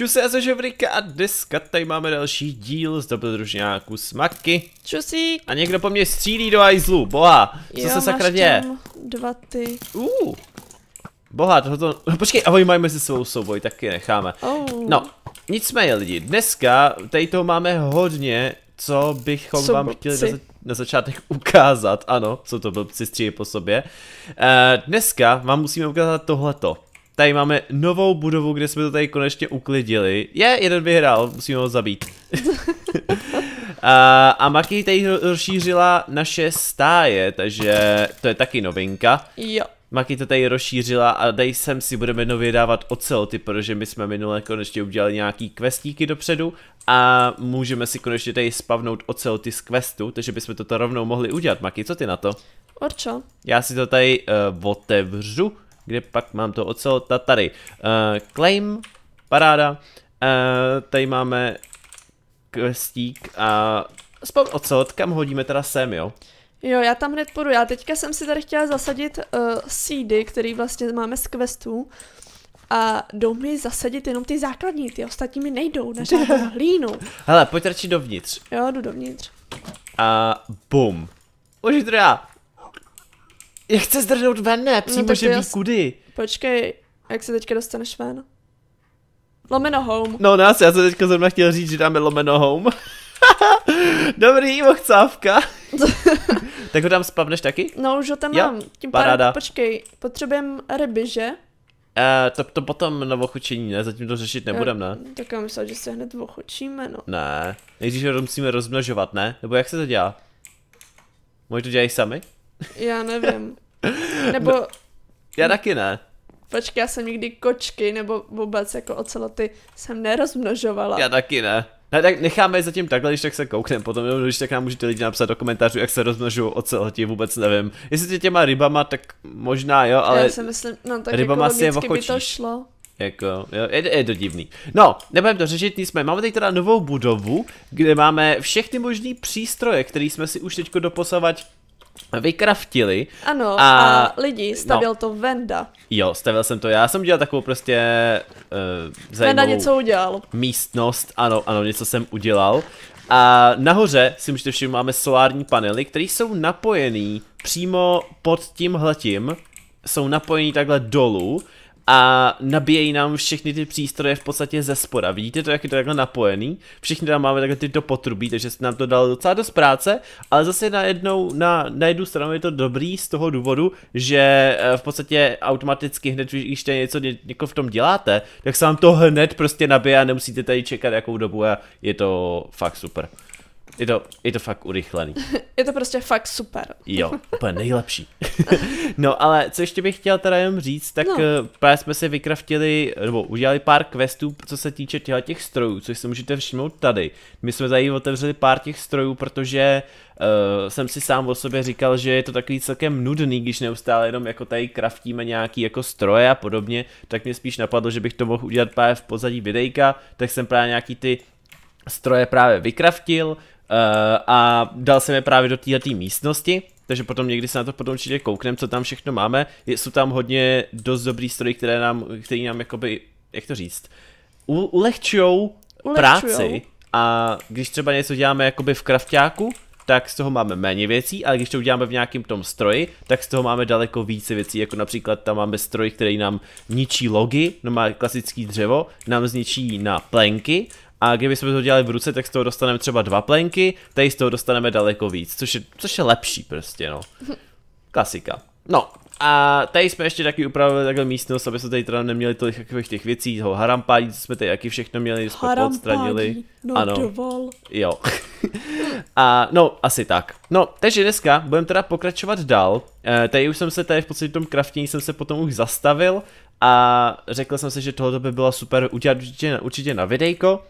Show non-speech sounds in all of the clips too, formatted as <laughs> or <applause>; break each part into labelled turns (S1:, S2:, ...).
S1: Čus, já jsem Ževrika a dneska tady máme další díl z dobrodružňáku Smaky. Čusí. A někdo po mně střílí do ajzlu, boha, co jo, se sakra děje?
S2: dva ty. Uh.
S1: Boha, tohoto... No, počkej, ahoj, máme se svou souboj, taky necháme. Oh. No, nicméně lidi, dneska tady toho máme hodně, co bychom co vám chtěli na, za na začátek <laughs> ukázat. Ano, co to blbci střílí po sobě. Uh, dneska vám musíme ukázat tohleto. Tady máme novou budovu, kde jsme to tady konečně uklidili. Je, jeden vyhrál, musíme ho zabít. <laughs> a, a Maki tady rozšířila naše stáje, takže to je taky novinka. Jo. Maki to tady rozšířila a dej sem si budeme nově dávat ocelty, protože my jsme minule konečně udělali nějaký questíky dopředu a můžeme si konečně tady spavnout ocelty z questu, takže bychom toto rovnou mohli udělat. Maki, co ty na to? Orčo. Já si to tady uh, otevřu kde pak mám to ocel, ta tady. Uh, claim, paráda, uh, tady máme kvestík a spod ocel, kam hodíme teda sem, jo?
S2: Jo, já tam hned půjdu. Já teďka jsem si tady chtěla zasadit uh, seedy, který vlastně máme z questů. A jdou mi zasadit jenom ty základní, ty ostatní mi nejdou, na žádnou <laughs> hlínu.
S1: Hele, pojď radši dovnitř.
S2: Jo, jdu dovnitř.
S1: A bum. Už to já.
S2: Jak chce zdrhnout ven, ne? Přímo, no, že ví jas... kudy. Počkej, jak se teďka dostaneš ven? Lomeno home.
S1: No nás, já jsem teďka zrovna chtěl říct, že dáme lomeno home. <laughs> Dobrý, ochcávka. <laughs> tak ho tam spavneš taky? No už ho tam jo? mám. Tím Paráda. Pár,
S2: počkej, potřebujeme ryby, že?
S1: Uh, to, to potom na ochučení, ne? Zatím to řešit nebudem, eh, ne?
S2: Tak já myslel, že se hned ochučíme, no.
S1: Ne, nejdřív ho musíme rozmnožovat, ne? Nebo jak se to dělá? Můžu to dělají sami?
S2: Já nevím. Nebo... No, já taky ne. Počkej, já jsem nikdy kočky nebo vůbec jako oceloty jsem nerozmnožovala. Já
S1: taky ne. Ne, tak necháme je zatím takhle, když tak se koukneme. Potom, když tak nám můžete lidi napsat do komentářů, jak se rozmnožují oceloti, vůbec nevím. Jestli tě těma rybama, tak možná jo, ale... Já si myslím, no tak rybama jako si je by to šlo. Jako, jo, je, je to divný. No, nebudeme to řešit, nicméně máme tady teda novou budovu, kde máme všechny možné přístroje, které jsme si už teď doposavať vykraftili.
S2: Ano, a, a lidi, stavěl no, to Venda.
S1: Jo, stavil jsem to. Já jsem dělal takovou prostě uh, zajímavou Venda něco udělal. místnost, ano, ano, něco jsem udělal. A nahoře si můžete všimnout, máme solární panely, které jsou napojený přímo pod tím hletím, jsou napojený takhle dolů a nabíjejí nám všechny ty přístroje v podstatě ze spoda. Vidíte to, jak je to takhle napojený? Všichni tam máme takhle do potrubí, takže se nám to dalo docela dost práce, ale zase na, jednou, na, na jednu stranu je to dobrý z toho důvodu, že eh, v podstatě automaticky hned, když tady něco něko v tom děláte, tak se vám to hned prostě nabije a nemusíte tady čekat jakou dobu a je to fakt super. Je to, je to fakt urychlený.
S2: <laughs> je to prostě fakt super. jo,
S1: úplně nejlepší. <laughs> no ale co ještě bych chtěl teda jenom říct, tak no. Eh, právě jsme si vykraftili, nebo udělali pár questů, co se týče těchto těch strojů, což si můžete všimnout tady. My jsme tady otevřeli pár těch strojů, protože uh, jsem si sám o sobě říkal, že je to takový celkem nudný, když neustále jenom jako tady kraftíme nějaký jako stroje a podobně, tak mě spíš napadlo, že bych to mohl udělat právě v pozadí videjka, tak jsem právě nějaký ty stroje právě vykraftil, Eh, a dal jsem je právě do této místnosti, takže potom někdy se na to potom určitě koukneme, co tam všechno máme. Jsou tam hodně dost dobrý stroj, které nám, který nám jakoby, jak to říct, ulehčujou, ulehčujou práci. A když třeba něco děláme jakoby v kraftáku, tak z toho máme méně věcí, ale když to uděláme v nějakém tom stroji, tak z toho máme daleko více věcí, jako například tam máme stroj, který nám ničí logy, no má klasický dřevo, nám zničí na plenky a kdybychom to dělali v ruce, tak z toho dostaneme třeba dva plenky, tady z toho dostaneme daleko víc, což je, což je lepší prostě, no. <laughs> Klasika. No, a tady jsme ještě taky upravili takhle místnost, aby jsme tady teda neměli tolik takových těch věcí, toho harampádí, co jsme tady taky všechno měli, jsme harampádí. odstranili. No, ano. Dovol. Jo. <laughs> a no, asi tak. No, takže dneska budeme teda pokračovat dál. E, tady už jsem se tady v podstatě v tom craftění jsem se potom už zastavil a řekl jsem si, že tohle by bylo super udělat určitě, určitě na videjko,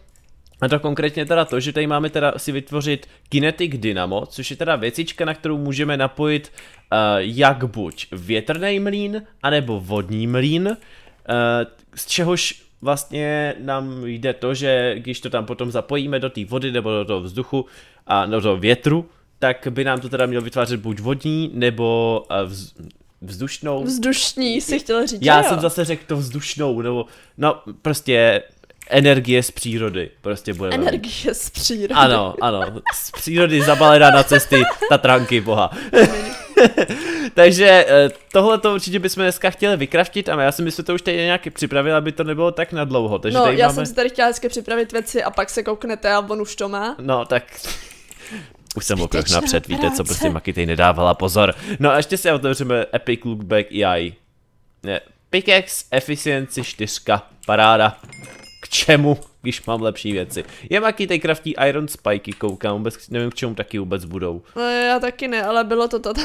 S1: a to konkrétně teda to, že tady máme teda si vytvořit Kinetic Dynamo, což je teda věcička, na kterou můžeme napojit uh, jak buď větrný mlín, anebo vodní mlín, uh, eh, z čehož vlastně nám jde to, že když to tam potom zapojíme do té vody nebo do toho vzduchu a do toho větru, tak by nám to teda mělo vytvářet buď vodní nebo eh, vz, vzdušnou.
S2: Vzdušní si chtěl říct. Já jo. jsem zase
S1: řekl to vzdušnou, nebo no prostě energie z přírody prostě budeme. Energie
S2: z přírody. Ano,
S1: ano. Z přírody zabalená na cesty Tatranky, boha. <laughs> Takže eh, tohle to určitě bychom dneska chtěli vykraftit a já jsem myslím, že to už tady nějak připravil, aby to nebylo tak na dlouho. Takže no, já máme... jsem si
S2: tady chtěla hezky připravit věci a pak se kouknete a on už to má.
S1: No, tak <laughs> už jsem okrok napřed, práce. víte, co prostě Makitej nedávala pozor. No a ještě si otevřeme Epic Lookback EI. Pickaxe Efficiency 4, paráda čemu, když mám lepší věci. maký tady kraftí Iron Spiky, koukám, vůbec, nevím k čemu taky vůbec budou.
S2: No já taky ne, ale bylo to toto.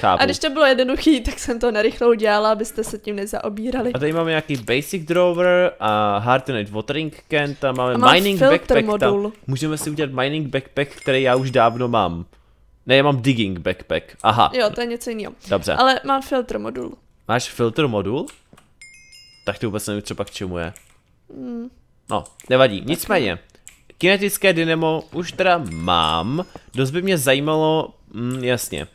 S2: Chápu. A když to bylo jednoduchý, tak jsem to narychlo udělala, abyste se tím nezaobírali. A
S1: tady máme nějaký Basic drover a Hardened Watering Can, tam máme a mám Mining Backpack. Modul. Tam. Můžeme si udělat Mining Backpack, který já už dávno mám. Ne, já mám Digging Backpack, aha. Jo, to je něco jiného. Dobře. Ale
S2: mám filtr modul.
S1: Máš filtr modul? Tak to vůbec nevím třeba k čemu je. Hmm. No, nevadí. Nicméně, kinetické dynamo už teda mám. Dost by mě zajímalo, mm, jasně.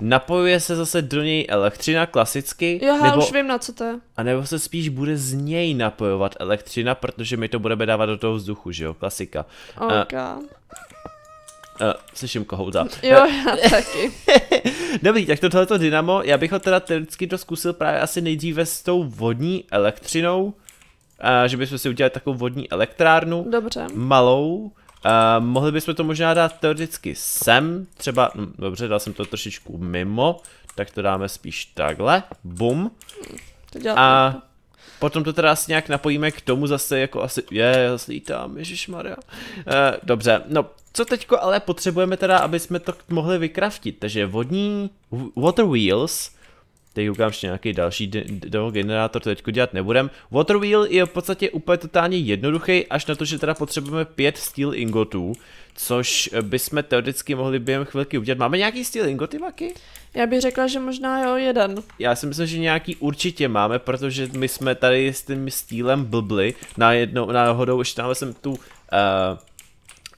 S1: Napojuje se zase do něj elektřina klasicky? Jo, nebo, už vím na co to je. A nebo se spíš bude z něj napojovat elektřina, protože my to budeme dávat do toho vzduchu, že jo, klasika. Oh uh, Uh, slyším kohouta. <laughs> Jo,
S2: já <laughs> taky.
S1: Dobrý, tak tohleto dynamo, já bych ho teda teoreticky to zkusil právě asi nejdříve s tou vodní elektřinou, a že bychom si udělali takovou vodní elektrárnu. Dobře. Malou. Uh, mohli bychom to možná dát teoreticky sem, třeba, no, dobře, dal jsem to trošičku mimo, tak to dáme spíš takhle, bum. To a to. potom to teda asi nějak napojíme k tomu zase, jako asi, je, tam, ježišmarja. Uh, e, dobře, no, co teďko ale potřebujeme teda, aby jsme to mohli vykraftit, takže vodní, water wheels, Teď koukám ještě nějaký další do generátor, to teďko dělat nebudem. Waterwheel je v podstatě úplně totálně jednoduchý, až na to, že teda potřebujeme pět steel ingotů, což eh, bychom teoreticky mohli během chvilky udělat. Máme nějaký steel ingoty, Maki?
S2: Já bych řekla, že možná jo, jeden.
S1: Já si myslím, že nějaký určitě máme, protože my jsme tady s tím stýlem blbli. Na jednou, náhodou ještě tam jsem tu uh,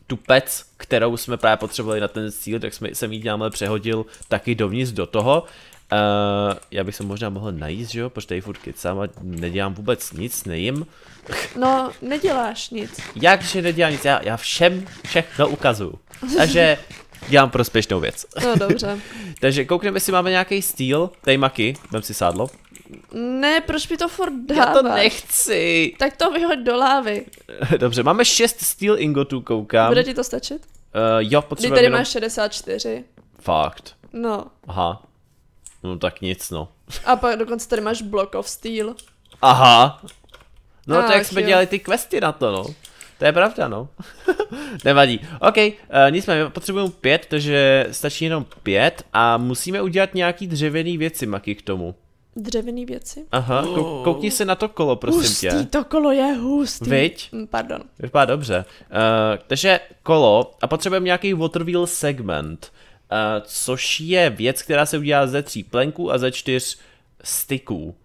S1: tu pec, kterou jsme právě potřebovali na ten cíl, tak jsme, jsem ji tamhle přehodil taky dovnitř do toho. Uh, já bych se možná mohl najíst, že jo, protože tady furt kecám a nedělám vůbec nic, nejím.
S2: No, neděláš nic.
S1: Jak, že nedělám nic, já, já všem všechno ukazuju. Takže dělám prospěšnou věc. No dobře. <laughs> Takže koukneme, jestli máme nějaký styl, tady maky, vem si sádlo.
S2: Ne, proč mi to furt dáváš? Já to nechci. Tak to vyhoď do lávy.
S1: <laughs> Dobře, máme šest steel ingotů, koukám. Bude ti to stačit? Uh, jo, potřebujeme. Ty tady jenom... máš
S2: 64.
S1: Fakt. No. Aha. No tak nic, no.
S2: A pak dokonce tady máš Block of Steel.
S1: Aha. No Ach, to jak jsme jo. dělali ty questy na to, no. To je pravda, no. <laughs> Nevadí. OK, uh, eh, nicméně potřebujeme pět, takže stačí jenom pět a musíme udělat nějaký dřevěný věci, Maky, k tomu.
S2: Dřevěný věci?
S1: Aha, kou- oh. koukni se na to kolo, prosím hustý, tě.
S2: to kolo je hustý. Viď? Mm, pardon.
S1: Vypadá dobře. Uh, takže kolo a potřebujeme nějaký waterwheel segment. Eh, což je věc, která se udělá ze tří plenků a ze čtyř styků.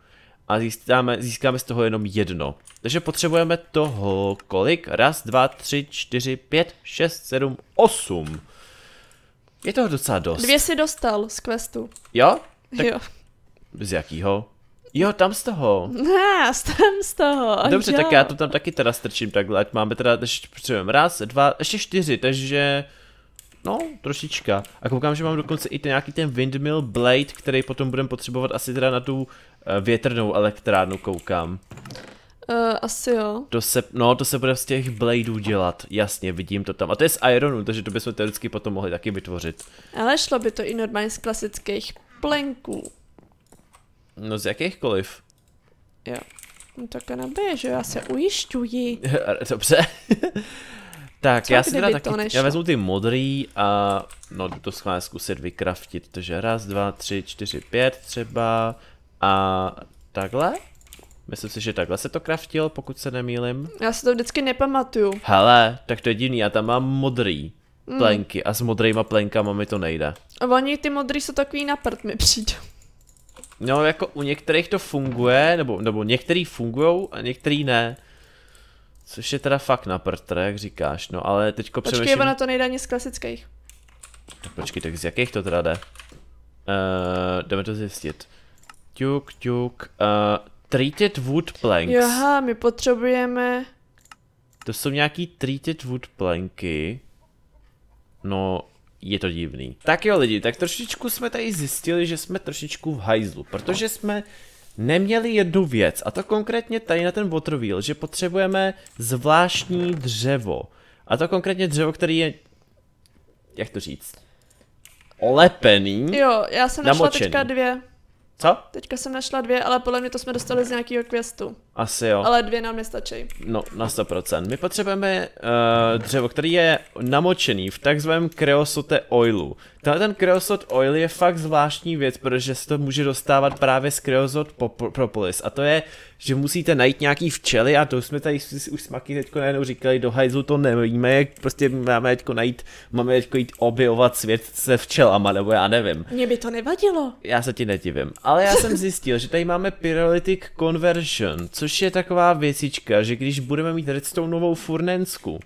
S1: A získáme, získáme z toho jenom jedno. Takže potřebujeme toho kolik? Raz, dva, tři, čtyři, pět, šest, sedm, osm. Je toho docela dost. Dvě
S2: si dostal z questu.
S1: Jo? Tak jo. Z jakýho? Jo, tam z toho.
S2: Ne, tam z toho. Dobře, jo. tak já
S1: to tam taky teda strčím takhle, ať máme teda, ještě potřebujeme raz, dva, ještě čtyři, takže No, trošička. A koukám, že mám dokonce i ten nějaký ten windmill blade, který potom budeme potřebovat asi teda na tu eh, větrnou elektrárnu koukám.
S2: Uh, asi jo.
S1: To se, no, to se bude z těch bladeů dělat, jasně, vidím to tam. A to je z Ironu, takže to bychom teoreticky potom mohli taky vytvořit.
S2: Ale šlo by to i normálně z klasických plenků.
S1: No z jakýchkoliv.
S2: Jo. No tak nebije, že já se
S1: ujišťuji. <laughs> Dobře. Tak, Co já si teda taky, já vezmu ty modrý a no to schválně zkusit vykraftit, takže raz, dva, tři, čtyři, pět třeba a takhle? Myslím si, že takhle se to kraftil, pokud se nemýlim.
S2: Já si to vždycky nepamatuju.
S1: Hele, tak to je divný, já tam mám modrý mm. plenky a s modrýma plenkama mi to nejde.
S2: A oni ty modrý jsou takový na prd mi přijde.
S1: No jako u některých to funguje, nebo, nebo některý fungujou a některý ne. Což je teda fakt na prtra, jak říkáš, no ale teďko přemýšlím... Počkej,
S2: ona to nejde ani z klasických.
S1: Tak počkej, tak z jakých to teda jde? Uh, jdeme to zjistit. Tuk, tuk, uh, eh, treated wood planks. Jaha,
S2: my potřebujeme...
S1: To jsou nějaký treated wood planky. No, je to divný. Tak jo lidi, tak trošičku jsme tady zjistili, že jsme trošičku v hajzlu, protože jsme neměli jednu věc, a to konkrétně tady na ten Waterwheel, že potřebujeme zvláštní dřevo. A to konkrétně dřevo, který je, jak to říct, olepený, Jo, já jsem našla namočený. teďka dvě. Co?
S2: Teďka jsem našla dvě, ale podle mě to jsme dostali z nějakého questu.
S1: Asi jo. Ale
S2: dvě nám nestačí.
S1: No, na 100%. My potřebujeme uh, dřevo, který je namočený v takzvaném kreosote oilu. Tenhle ten kreosot oil je fakt zvláštní věc, protože se to může dostávat právě z kreosot propolis. A to je, že musíte najít nějaký včely a to jsme tady už smaky teďko najednou říkali, do hajzlu to nevíme, jak prostě máme teďko najít, máme teďko jít objevovat svět se včelama, nebo já nevím.
S2: Mně by to nevadilo.
S1: Já se ti nedivím. Ale já jsem zjistil, že tady máme pyrolytic conversion, což Což je taková věcička, že když budeme mít redstone novou furnensku,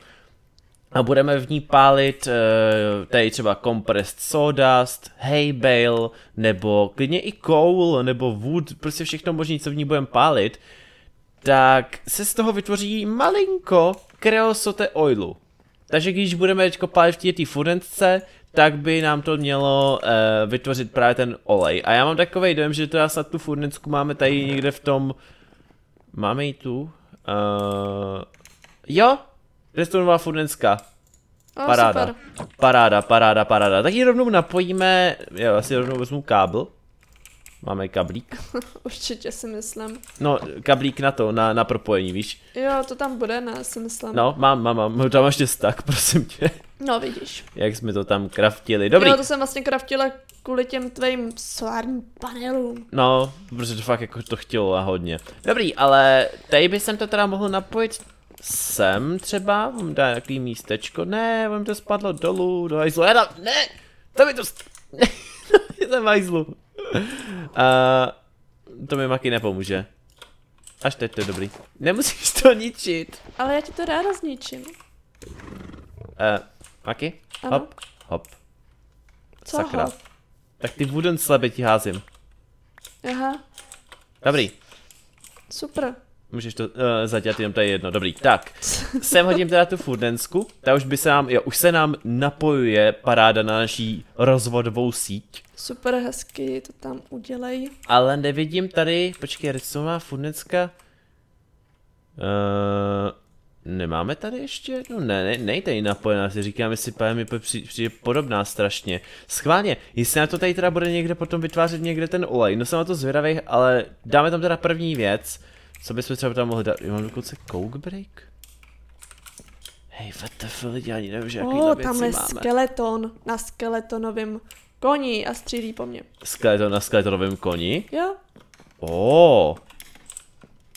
S1: a budeme v ní pálit uh, tady třeba compressed sawdust, hay bale, nebo klidně i coal, nebo wood, prostě všechno možné, co v ní budeme pálit, tak se z toho vytvoří malinko kreosote oilu. Takže když budeme teďko pálit v té furnence, tak by nám to mělo uh, vytvořit právě ten olej. A já mám takový dojem, že to já snad tu furnensku máme tady někde v tom Máme ji tu. Uh, jo, restaurová furnenska. Oh, paráda. Super. Paráda, paráda, paráda. Tak ji rovnou napojíme, Já asi rovnou vezmu kábel. Máme kablík.
S2: <laughs> Určitě si myslím.
S1: No, kablík na to, na, na propojení, víš?
S2: Jo, to tam bude, ne, si myslím. No,
S1: mám, mám, mám, tam ještě tak, <laughs> prosím tě. No, vidíš. Jak jsme to tam kraftili, dobrý. Jo, to
S2: jsem vlastně kraftila kvůli těm tvým solárním panelům.
S1: No, protože to fakt jako to chtělo a hodně. Dobrý, ale tady by jsem to teda mohl napojit sem třeba, vám dá nějaký místečko, ne, vám to spadlo dolů, do hajzlu, já ne, to mi to, ne, <laughs> to mi hajzlu. to mi maky nepomůže. Až teď to je dobrý. Nemusíš to
S2: ničit. Ale já ti to ráda zničím. Uh,
S1: eh, maky? Ano. Hop, hop. Co Sakra. hop? Tak ty wooden sleby ti házím. Aha. Dobrý. Super. Můžeš to uh, zadělat, jenom tady jedno, dobrý. Tak, sem hodím teda tu Fudensku. ta už by se nám, jo, už se nám napojuje paráda na naší rozvodovou síť.
S2: Super hezky, to tam udělej.
S1: Ale nevidím tady, počkej, co má Fudenska. Uh, eh, Nemáme tady ještě? No ne, ne nejde jiná napojená, si říkám, jestli pojem je přijde podobná strašně. Schválně, jestli na to tady teda bude někde potom vytvářet někde ten olej, no jsem na to zvědavý, ale dáme tam teda první věc. Co bychom třeba tam mohli dát? Mám dokonce coke break? Hej, what the fuck, lidi, ani nevím, že jaký oh, tam máme.
S2: skeleton na skeletonovém koni a střílí po mně.
S1: Skeleton na skeletonovém koni? Jo. Oh,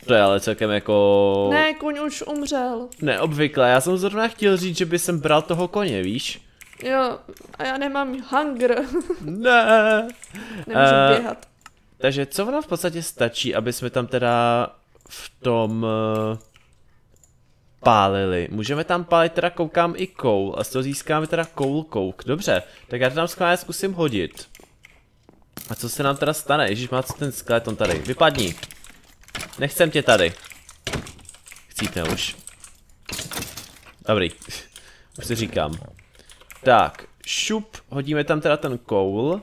S1: to je ale celkem jako...
S2: Ne, koň už umřel.
S1: Neobvykle, já jsem zrovna chtěl říct, že by jsem bral toho koně, víš?
S2: Jo, a já nemám hunger. <laughs>
S1: ne. Nemůžu uh, běhat. Takže co nám v podstatě stačí, aby jsme tam teda v tom eh, pálili. Můžeme tam pálit teda koukám i koul a z toho získáme teda koul kouk. Dobře, tak já to tam schválně zkusím hodit. A co se nám teda stane? Ježíš má co ten skeleton tady. Vypadni. Nechcem tě tady. Chcíte už. Dobrý. <laughs> Už si říkám. Tak, šup, hodíme tam teda ten koul.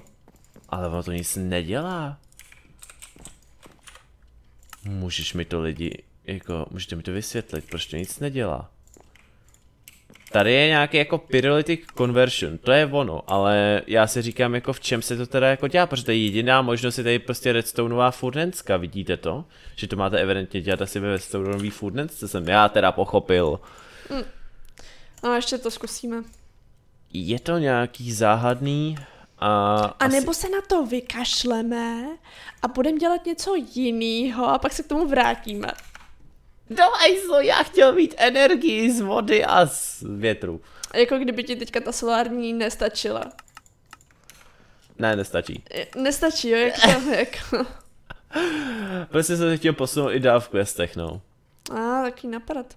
S1: Ale ono to nic nedělá. Můžeš mi to lidi, jako, můžete mi to vysvětlit, proč to nic nedělá? Tady je nějaký jako pyrolytic conversion, to je ono, ale já si říkám jako v čem se to teda jako dělá, protože to je jediná možnost je tady prostě redstoneová furnenska, vidíte to? Že to máte evidentně dělat asi ve redstoneový To jsem já teda pochopil.
S2: Mm. No ještě to zkusíme.
S1: Je to nějaký záhadný a... A asi... nebo se
S2: na to vykašleme a budeme dělat něco jiného a pak se k tomu vrátíme. Do no a já chtěl mít energii z vody
S1: a z větru.
S2: A jako kdyby ti teďka ta solární nestačila.
S1: Ne, nestačí.
S2: Nestačí, jo, jak to, <laughs> jako.
S1: prostě jsem se chtěl posunout i dál v questech, no.
S2: A, ah, taky napadat.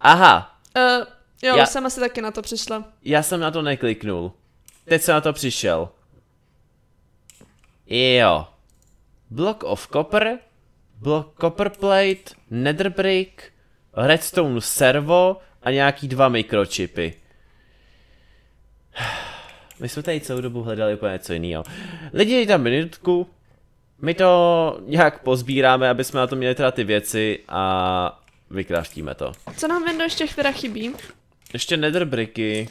S1: Aha. Uh, jo, já jsem
S2: asi taky na to přišla.
S1: Já jsem na to nekliknul. Teď jsem na to přišel. Jo. Block of copper bylo Copperplate, Netherbrick, Redstone Servo a nějaký dva mikročipy. <sighs> My jsme tady celou dobu hledali úplně něco jiného. Lidi, dejte minutku. My to nějak pozbíráme, aby jsme na to měli teda ty věci a vykráštíme to.
S2: Co nám vendo ještě teda chybí?
S1: Ještě netherbricky.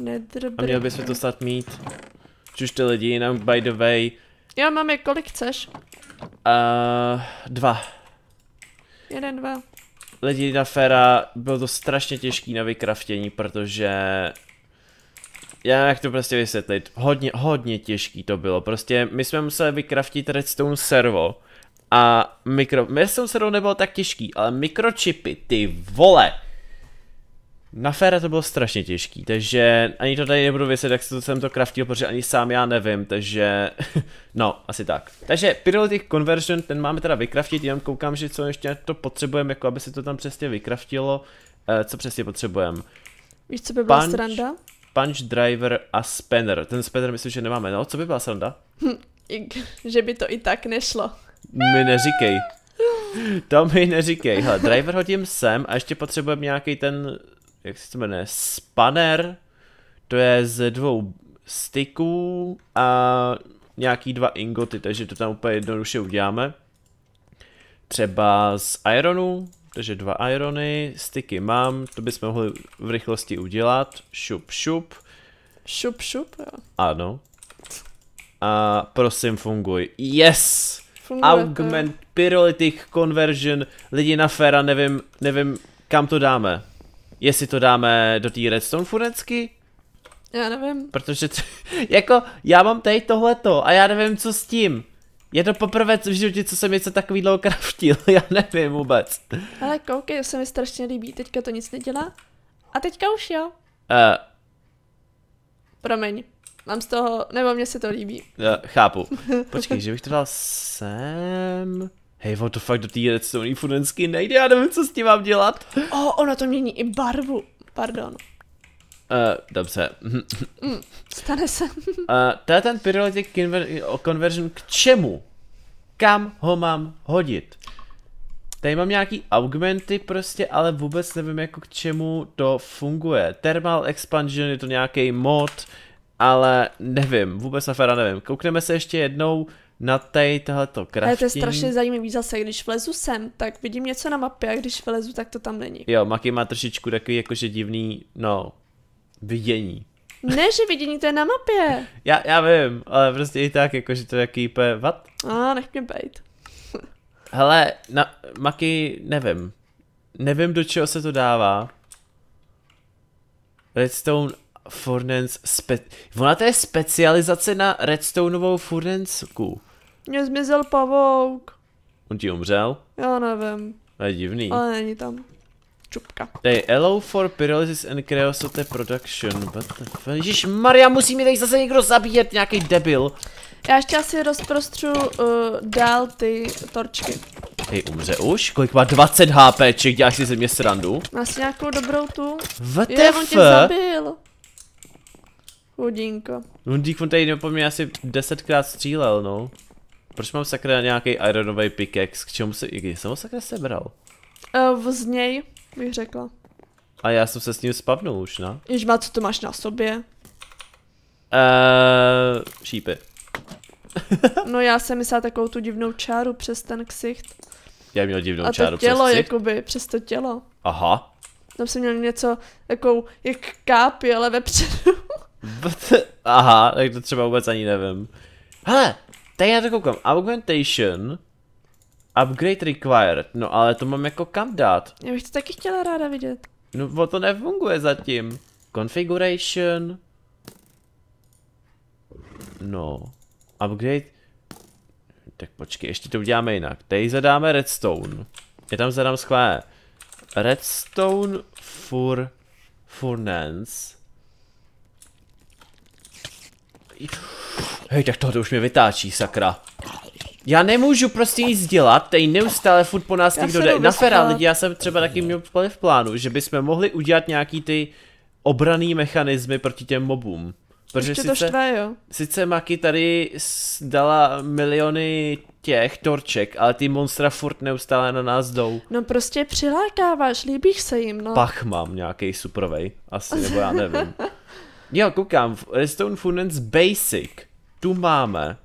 S2: Netherbricky. A měli bychom to
S1: snad mít. Čužte lidi, jinak by the way.
S2: Já mám je kolik chceš.
S1: Uh, dva. Jeden, dva. na Fera bylo to strašně těžký na vykraftění, protože... Já jak to prostě vysvětlit, hodně, hodně těžký to bylo, prostě my jsme museli vykraftit redstone servo a mikro... Redstone servo nebylo tak těžký, ale mikročipy, ty vole! Na féra to bylo strašně těžký, takže ani to tady nebudu vysvět, jak jsem to kraftil protože ani sám já nevím, takže <laughs> no, asi tak. Takže Pyrolytic Conversion, ten máme teda vykraftit, jenom koukám, že co ještě to potřebujeme, jako aby se to tam přesně vykraftilo, eh, co přesně potřebujeme.
S2: Víš, co by byla punch, sranda?
S1: Punch Driver a Spanner, ten Spanner myslím, že nemáme, no, co by byla sranda?
S2: Hm, že by to i tak nešlo.
S1: My neříkej. To mi neříkej. Hele, driver hodím sem a ještě potřebujeme nějaký ten jak se to jmenuje, spanner, to je z dvou styků a nějaký dva ingoty, takže to tam úplně jednoduše uděláme. Třeba z ironu, takže dva irony, styky mám, to bychom mohli v rychlosti udělat, šup šup.
S2: Šup šup, jo.
S1: Ano. A prosím funguj. Yes! Funguje Augment, pyrolytic, conversion, lidi na fera, nevím, nevím kam to dáme jestli to dáme do té redstone furnecky. Já nevím. Protože, t- <laughs> jako, já mám tady tohleto a já nevím, co s tím. Je to poprvé v životě, co jsem něco takový dlouho kraftil, <laughs> já nevím vůbec.
S2: Ale koukej, se mi strašně líbí, teďka to nic nedělá. A teďka už jo. Uh. Promiň, mám z toho, nebo mně se to líbí. Uh,
S1: chápu. Počkej, že bych to dal sem... Hej, what the fuck, do ty redstone furt ten nejde, já nevím, co s tím mám dělat.
S2: O, oh, ona to mění i barvu, pardon.
S1: Uh, dobře. <laughs>
S2: Mm, stane se. uh,
S1: to je ten pyrolytic conversion k čemu? Kam ho mám hodit? Tady mám nějaký augmenty prostě, ale vůbec nevím jako k čemu to funguje. Thermal expansion je to nějaký mod, ale nevím, vůbec na fera nevím. Koukneme se ještě jednou na tady tohleto kraftění. Ale to je strašně
S2: zajímavý zase, když vlezu sem, tak vidím něco na mapě a když vlezu, tak to tam není.
S1: Jo, Maki má trošičku takový jakože divný, no, vidění.
S2: Ne, že vidění, to je na mapě.
S1: <laughs> já, já vím, ale prostě i tak, jakože to je jaký pe, vat?
S2: A, nech mě bejt.
S1: <laughs> Hele, na, Maki, nevím. Nevím, do čeho se to dává. Redstone Furnance spe... Ona to je specializace na redstoneovou Furnanceku.
S2: Mně zmizel pavouk.
S1: On ti umřel?
S2: Já nevím.
S1: To je divný. Ale není tam. Čupka. Dej hello for pyrolysis and creosote production. But the... Ježíš Maria, musí mi tady zase někdo zabíjet, nějaký debil.
S2: Já ještě asi rozprostřu uh, dál
S1: ty torčky. Hej, umře už? Kolik má 20 HPček, děláš si ze mě srandu?
S2: Máš nějakou dobrou tu? VTF? Je, on tě zabil. Hodinka.
S1: Hodinka, on tady po mě asi desetkrát střílel, no. Proč mám sakra nějaký ironový pickaxe, k čemu se, kdy jsem ho sakra sebral?
S2: Uh, eh, z něj, bych řekla.
S1: A já jsem se s ním spavnul už, no.
S2: Jež má, co to máš na sobě?
S1: Uh, šípy.
S2: <laughs> no já jsem myslela takovou tu divnou čáru přes ten ksicht.
S1: Já měl divnou A to tělo, přes ksicht?
S2: jakoby, přes to tělo. Aha. Tam jsem měl něco, jako, jak kápy, ale vepředu.
S1: <laughs> Aha, tak to třeba vůbec ani nevím. Hele, tady já to koukám. Augmentation. Upgrade required. No ale to mám jako kam dát.
S2: Já bych to taky chtěla ráda vidět.
S1: No bo to nefunguje zatím. Configuration. No. Upgrade. Tak počkej, ještě to uděláme jinak. Tady zadáme redstone. Je tam zadám schválně. Redstone for Furnance. Hej, tak tohle už mě vytáčí, sakra. Já nemůžu prostě nic dělat, tady neustále furt po nás někdo jde. Na fera lidi, já jsem třeba taky měl v plánu, že bychom mohli udělat nějaký ty obraný mechanismy proti těm mobům. Protože Ještě sice, to štve, jo. sice Maki tady dala miliony těch torček, ale ty monstra furt neustále na nás jdou.
S2: No prostě přilákáváš, líbíš se jim, no. Pach
S1: mám nějaký suprovej, asi, nebo já nevím. <laughs> Jo, koukám, Redstone Fundance Basic. Tu máme.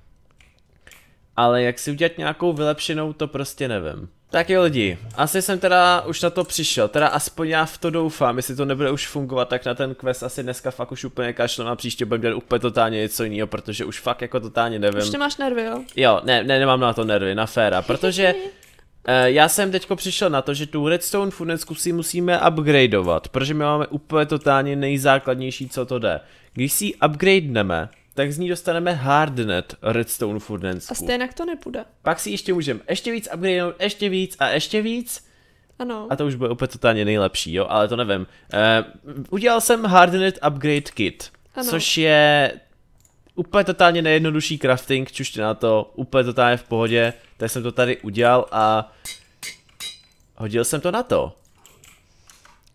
S1: Ale jak si udělat nějakou vylepšenou, to prostě nevím. Tak jo lidi, asi jsem teda už na to přišel, teda aspoň já v to doufám, jestli to nebude už fungovat, tak na ten quest asi dneska fakt už úplně kašlu a příště budeme dělat úplně totálně něco jiného, protože už fakt jako totálně nevím. Už máš nervy, jo? Jo, ne, ne, nemám na to nervy, na féra, protože <laughs> Eh, já jsem teďko přišel na to, že tu redstone furnecku si musíme upgradeovat, protože my máme úplně totálně nejzákladnější, co to jde. Když si ji upgradeneme, tak z ní dostaneme hardnet redstone furnensku. A stejně to nepůjde. Pak si ještě můžeme ještě víc upgradeovat, ještě víc a ještě víc. Ano. A to už bude úplně totálně nejlepší, jo, ale to nevím. Uh, udělal jsem hardnet upgrade kit, ano. což je Úplně totálně nejjednodušší crafting, čuště na to, úplně totálně v pohodě, tak jsem to tady udělal a hodil jsem to na to.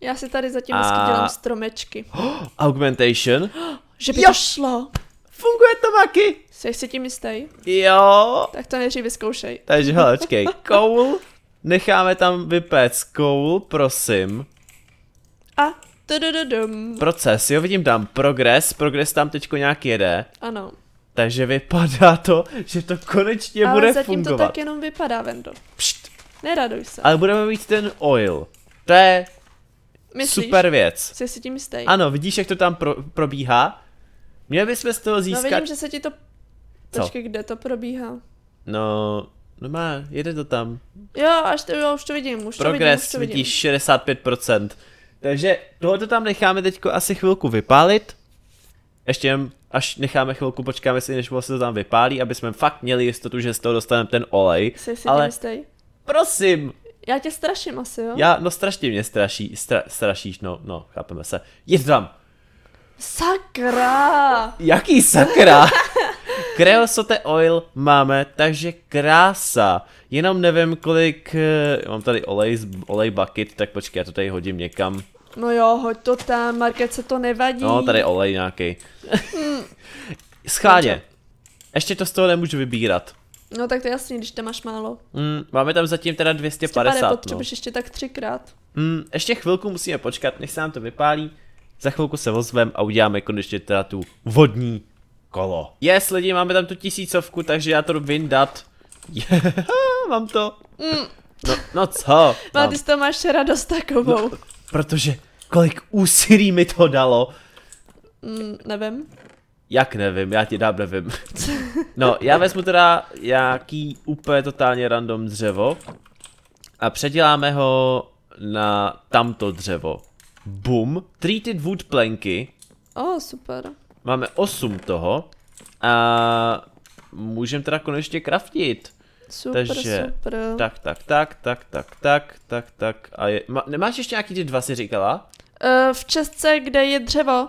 S2: Já si tady zatím a... dělám stromečky. Oh,
S1: <gasps> augmentation?
S2: <gasps> Že by jo. to šlo. Funguje to, Maki? Jsi si tím jistý?
S1: Jo.
S2: Tak to nejdřív vyzkoušej.
S1: Takže hele, <laughs> počkej, koul. Necháme tam vypéct koul, prosím. A Proces, jo, vidím tam progres, progres tam teďko nějak jede. Ano. Takže vypadá to, že to konečně Ale bude zatím fungovat. zatím to tak
S2: jenom vypadá, Vendo. Pšt. Neraduj se.
S1: Ale budeme mít ten oil. To je Myslíš? super věc. Jsi si tím jistý. Ano, vidíš, jak to tam pro, probíhá? Měli bychom z toho no, získat... No vidím, že
S2: se ti to... Co? Počkej, kde to probíhá?
S1: No, no má, jede to tam.
S2: Jo, až to, jo, už to vidím, už Progress, to vidím, už
S1: to vidím. vidíš, 65%. Takže tohoto to tam necháme teď asi chvilku vypálit. Ještě jen, až necháme chvilku, počkáme si, než se vlastně to tam vypálí, aby jsme fakt měli jistotu, že z toho dostaneme ten olej. Jsi si Ale... jistý? Prosím!
S2: Já tě straším asi, jo? Já,
S1: no strašně mě straší, stra, strašíš, no, no, chápeme se. Jdi tam!
S2: Sakra! Jaký sakra?
S1: Creosote <laughs> oil máme, takže krása. Jenom nevím kolik, eh, mám tady olej, olej bucket, tak počkej, já to tady hodím někam.
S2: No jo, hoď to tam, Market se to nevadí. No, tady
S1: olej nějaký. Hmm. Schádě. Ještě to z toho nemůžu vybírat.
S2: No tak to je jasný, když tam máš málo.
S1: Mm, máme tam zatím teda 250. Štěpane, potřebuješ no.
S2: ještě tak třikrát.
S1: Mm, ještě chvilku musíme počkat, než se nám to vypálí. Za chvilku se ozvem a uděláme konečně teda tu vodní kolo. Yes, lidi, máme tam tu tisícovku, takže já to jdu vyndat. <laughs> mám to. Mm. No, no co? <laughs> No, ty
S2: to máš radost takovou. No,
S1: protože kolik úsilí mi to dalo.
S2: Mm, nevím.
S1: Jak nevím, já ti dám nevím. No, já vezmu teda nějaký úplně totálně random dřevo a předěláme ho na tamto dřevo. Boom. Treated wood plenky. Oh, super. Máme 8 toho a můžeme teda konečně kraftit. Super, Takže, super. Tak, tak, tak, tak, tak, tak, tak, tak. A je, ma, nemáš ještě nějaký ty dva, si říkala?
S2: Uh, v Česce, kde je dřevo.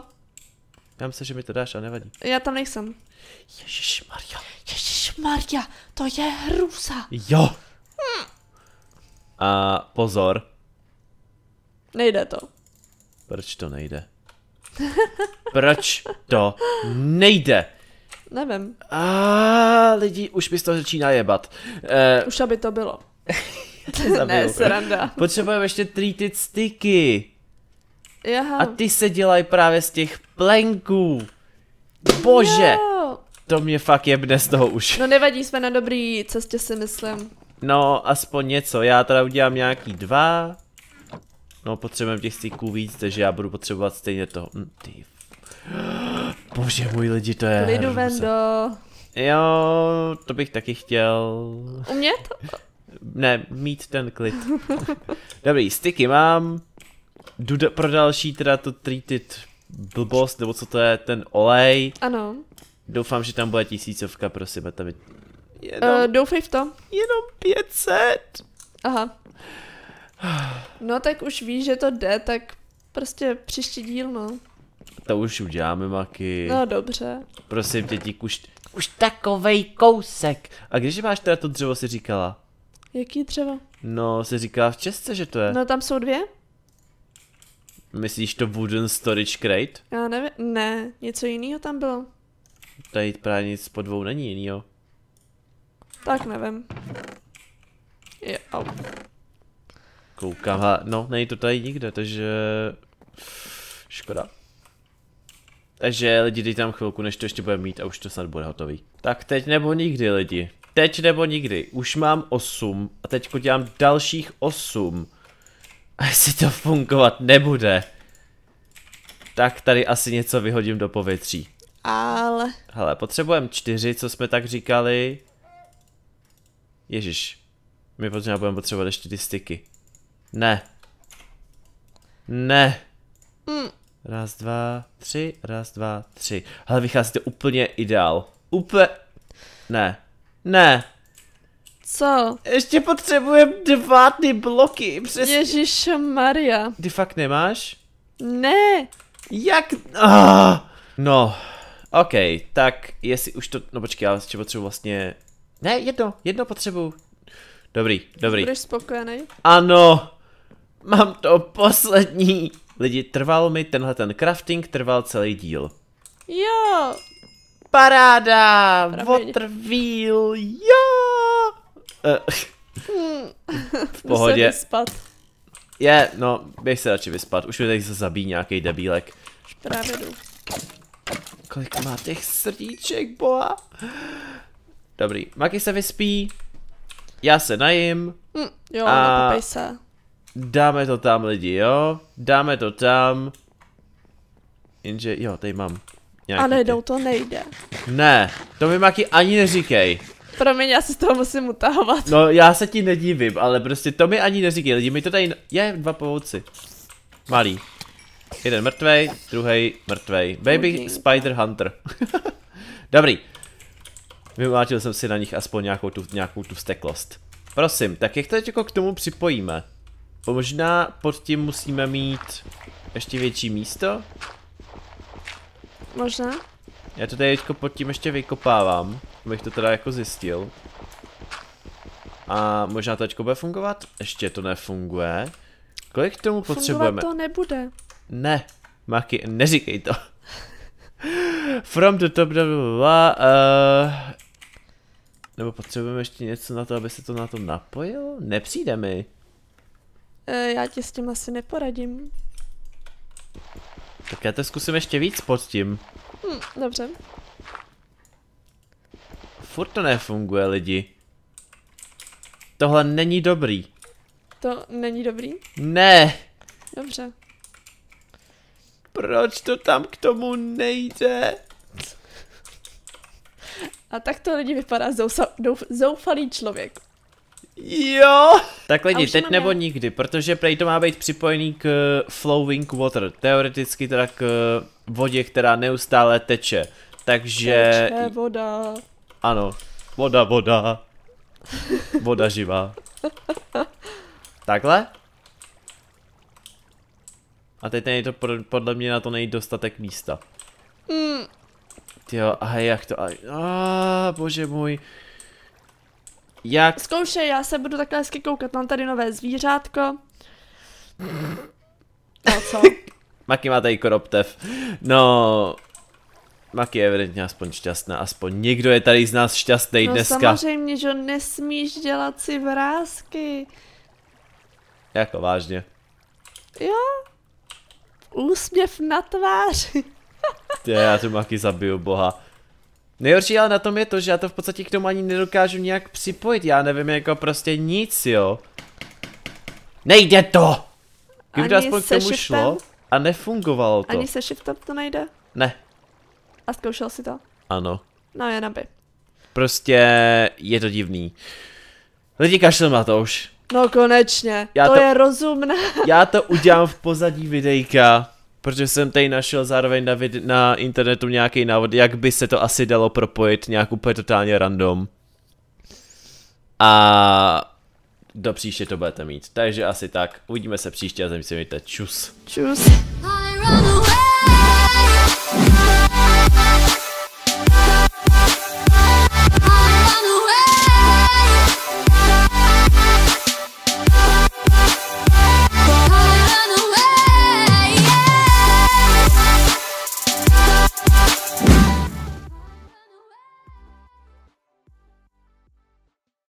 S1: Já myslím, že mi to dáš, ale nevadí.
S2: Já tam nejsem. Ježíš Maria. Ježíš Maria, to je hrůza.
S1: Jo. Hm. A pozor. Nejde to. Proč to nejde? Proč to nejde? Nevím. A lidi, už mi to začíná jebat. Uh,
S2: Už aby to bylo. <laughs> ne, sranda.
S1: Potřebujeme ještě treated sticky.
S2: Jaha. A ty
S1: se dělají právě z těch plenků. Bože. Jo. To mě fakt jebne z toho už.
S2: No nevadí, jsme na dobrý cestě si myslím.
S1: No, aspoň něco. Já teda udělám nějaký dva. No, potřebujeme těch styků víc, takže já budu potřebovat stejně toho. Hm, ty Bože můj lidi, to je... Lidu
S2: vendo.
S1: Jo, to bych taky chtěl. Umět? Ne, mít ten klid. Dobrý, styky mám. Jdu do, pro další teda to treated blbost, nebo co to je, ten olej. Ano. Doufám, že tam bude tisícovka, prosím, tam je... Eh, jenom, uh,
S2: doufej v to. Jenom 500. Aha. No tak už víš, že to jde, tak prostě příští díl, no.
S1: To už uděláme, Maky. No dobře. Prosím tě, dík, už, už takovej kousek. A když máš teda to dřevo, si říkala?
S2: Jaký dřevo?
S1: No, se říká v Česce, že to je.
S2: No tam jsou dvě.
S1: Myslíš to wooden storage crate?
S2: Já nevím, ne, něco jiného tam bylo.
S1: Tady právě nic po dvou není jinýho.
S2: Tak nevím. Je, au.
S1: Koukám, no, není to tady nikde, takže... Škoda. Takže lidi, dejte tam chvilku, než to ještě bude mít a už to snad bude hotový. Tak teď nebo nikdy lidi. Teď nebo nikdy. Už mám 8 a teď dělám dalších 8. A jestli to fungovat nebude, tak tady asi něco vyhodím do povětří.
S2: Ale...
S1: Hele, potřebujeme čtyři, co jsme tak říkali. Ježíš, my potřeba budeme potřebovat ještě ty styky. Ne. Ne. Mm. Raz, dva, tři, raz, dva, tři. Ale vychází to úplně ideál. Úplně... Ne. Ne.
S2: Co? Ještě potřebujem dva ty bloky. Přes... Ježíš Maria.
S1: Ty fakt nemáš?
S2: Ne. Jak? Ah.
S1: No. OK, tak jestli už to... No počkej, ale ještě potřebuji vlastně... Ne, jedno, jedno potřebuji. Dobrý, dobrý. Budeš spokojený? Ano. Mám to poslední. Lidi, trval mi tenhle ten crafting, trval celý díl.
S2: Jo. Paráda!
S1: Waterwheel, jo! Uh, v pohodě. vyspat. Je, no, běž se radši vyspat. Už mi tady se zabíjí nějaký debílek. Právě jdu. Kolik má těch srdíček, boha? Dobrý, Maky se vyspí, já se najím. Mm, jo, a... se. Dáme to tam lidi, jo? Dáme to tam. Jenže, jo, tady mám. Nějaký A
S2: nejdou to, nejde.
S1: Ne, to mi Maki ani neříkej.
S2: Promiň, já se z toho musím utahovat.
S1: No, já se ti nedívím, ale prostě to mi ani neříkej, lidi mi to tady... Je, dva pavouci. Malý. Jeden mrtvej, druhý mrtvej. Baby Udín. Spider Hunter. <laughs> Dobrý. Vymlátil jsem si na nich aspoň nějakou tu, nějakou tu steklost. Prosím, tak jak to jako k tomu připojíme? Možná pod tím musíme mít ještě větší místo? Možná. Já to tady pod tím ještě vykopávám, abych to teda jako zjistil. A možná to bude fungovat? Ještě to nefunguje. Kolik k tomu Fungovat potřebujeme? to nebude. Ne, Maki, neříkej to. <laughs> From the top, blah, blah, blah, eh, uh, nebo potřebujeme ještě něco na to, aby se to na to napojilo? Nepřijde mi.
S2: Eh, já ti s tím asi neporadím.
S1: Tak já to zkusím ještě víc pod tím. Hm, dobře. Furt to nefunguje, lidi. Tohle není dobrý.
S2: To není dobrý?
S1: Ne. Dobře. Proč to tam k tomu nejde?
S2: A tak to lidi vypadá zoufalý člověk.
S1: Jo! Tak lidi, teď nebo ne. nikdy, protože prej to má být připojený k eh, flowing water, teoreticky teda k eh, vodě, která neustále teče. Takže... Teče voda. Ano. Voda, voda. Voda živá. Takhle? A teď není to podle mě na to nejde dostatek místa. Mm. Jo, a jak to... A, a bože můj. Jak?
S2: Zkoušej, já se budu takhle hezky koukat, mám tady nové zvířátko. A
S1: no, co? <laughs> Maki má tady koroptev. No... Maki je evidentně aspoň šťastná, aspoň někdo je tady z nás šťastný no, dneska. samozřejmě,
S2: že nesmíš dělat si vrázky.
S1: Jako vážně.
S2: Jo. Úsměv na tváři.
S1: Tě, já tu Maki zabiju, boha. Nejhorší ale na tom je to, že já to v podstatě k tomu ani nedokážu nějak připojit, já nevím jako prostě nic, jo. Nejde to!
S2: Kdyby to aspoň k tomu shiftem? šlo
S1: a nefungovalo to. Ani
S2: se shiftem to nejde? Ne. A zkoušel si to? Ano. No jen aby.
S1: Prostě je to divný. Lidi kašlem na to už.
S2: No konečně, já to, to je rozumné.
S1: já to udělám v pozadí videjka protože jsem tady našel zároveň na, vid- na internetu nějaký návod, jak by se to asi dalo propojit nějak úplně totálně random. A do příště to budete mít. Takže asi tak. Uvidíme se příště a zemi se mějte. Čus. Čus. I run away.